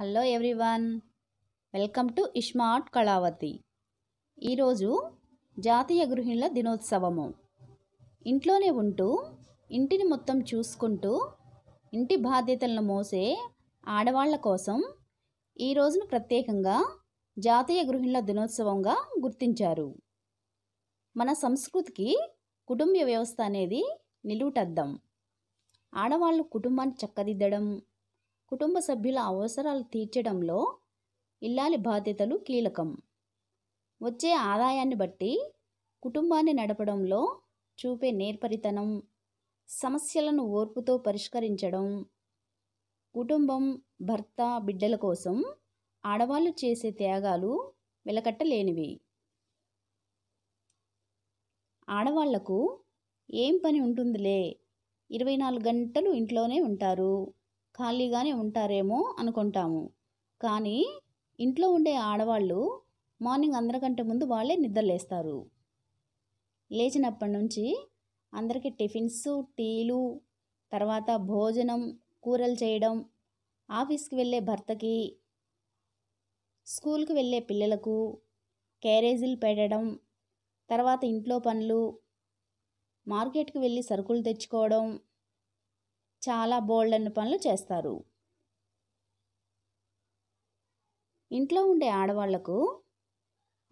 hello everyone welcome to Ishmart Kalavathi ఈరోజు జాతీయ గృహిణుల దినోత్సవము ఇంట్లోనే ఉంటూ ఇంటిని మొత్తం చూసుకుంటూ ఇంటి బాధ్యతలను మోసే ఆడవాళ్ల కోసం ఈ రోజును ప్రత్యేకంగా జాతీయ గృహిణుల దినోత్సవంగా గుర్తించారు మన సంస్కృతికి కుటుంబ వ్యవస్థ అనేది నిలువుటద్దం ఆడవాళ్ళు కుటుంబాన్ని చక్కదిద్దడం కుటుంబ సభ్యుల అవసరాలు తీర్చడంలో ఇల్లాలి బాధ్యతలు కీలకం వచ్చే ఆదాయాన్ని బట్టి కుటుంబాన్ని నడపడంలో చూపే నేర్పరితనం సమస్యలను ఓర్పుతో పరిష్కరించడం కుటుంబం భర్త బిడ్డల కోసం ఆడవాళ్ళు చేసే త్యాగాలు వెలకట్టలేనివి ఆడవాళ్లకు ఏం పని ఉంటుందిలే ఇరవై నాలుగు గంటలు ఇంట్లోనే ఉంటారు ఖాళీగానే ఉంటారేమో అనుకుంటాము కానీ ఇంట్లో ఉండే ఆడవాళ్ళు మార్నింగ్ అందరికంటే ముందు వాళ్ళే నిద్రలేస్తారు లేచినప్పటి నుంచి అందరికీ టిఫిన్స్ టీలు తర్వాత భోజనం కూరలు చేయడం ఆఫీస్కి వెళ్ళే భర్తకి స్కూల్కి వెళ్ళే పిల్లలకు క్యారేజీలు పెట్టడం తర్వాత ఇంట్లో పనులు మార్కెట్కి వెళ్ళి సరుకులు తెచ్చుకోవడం చాలా బోల్డ్ అన్న పనులు చేస్తారు ఇంట్లో ఉండే ఆడవాళ్లకు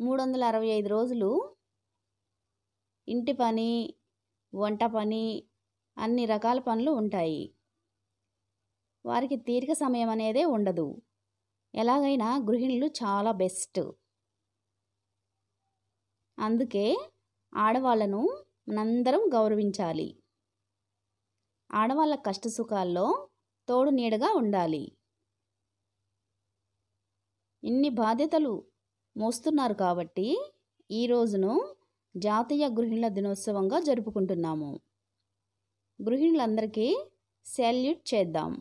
మూడు వందల అరవై ఐదు రోజులు ఇంటి పని వంట పని అన్ని రకాల పనులు ఉంటాయి వారికి తీరిక సమయం అనేదే ఉండదు ఎలాగైనా గృహిణులు చాలా బెస్ట్ అందుకే ఆడవాళ్ళను మనందరం గౌరవించాలి ఆడవాళ్ళ కష్ట సుఖాల్లో తోడు నీడగా ఉండాలి ఇన్ని బాధ్యతలు మోస్తున్నారు కాబట్టి ఈ రోజును జాతీయ గృహిణుల దినోత్సవంగా జరుపుకుంటున్నాము గృహిణులందరికీ సెల్యూట్ చేద్దాం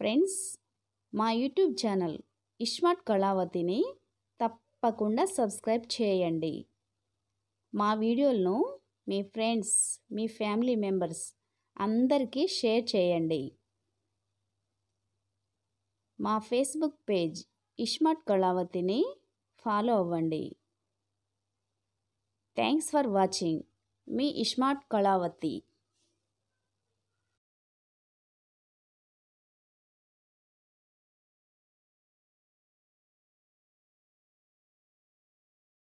ఫ్రెండ్స్ మా యూట్యూబ్ ఛానల్ ఇష్మాట్ కళావతిని తప్పకుండా సబ్స్క్రైబ్ చేయండి మా వీడియోలను మీ ఫ్రెండ్స్ మీ ఫ్యామిలీ మెంబర్స్ అందరికీ షేర్ చేయండి మా ఫేస్బుక్ పేజ్ ఇష్మట్ కళావతిని ఫాలో అవ్వండి థ్యాంక్స్ ఫర్ వాచింగ్ మీ ఇష్మాట్ కళావతి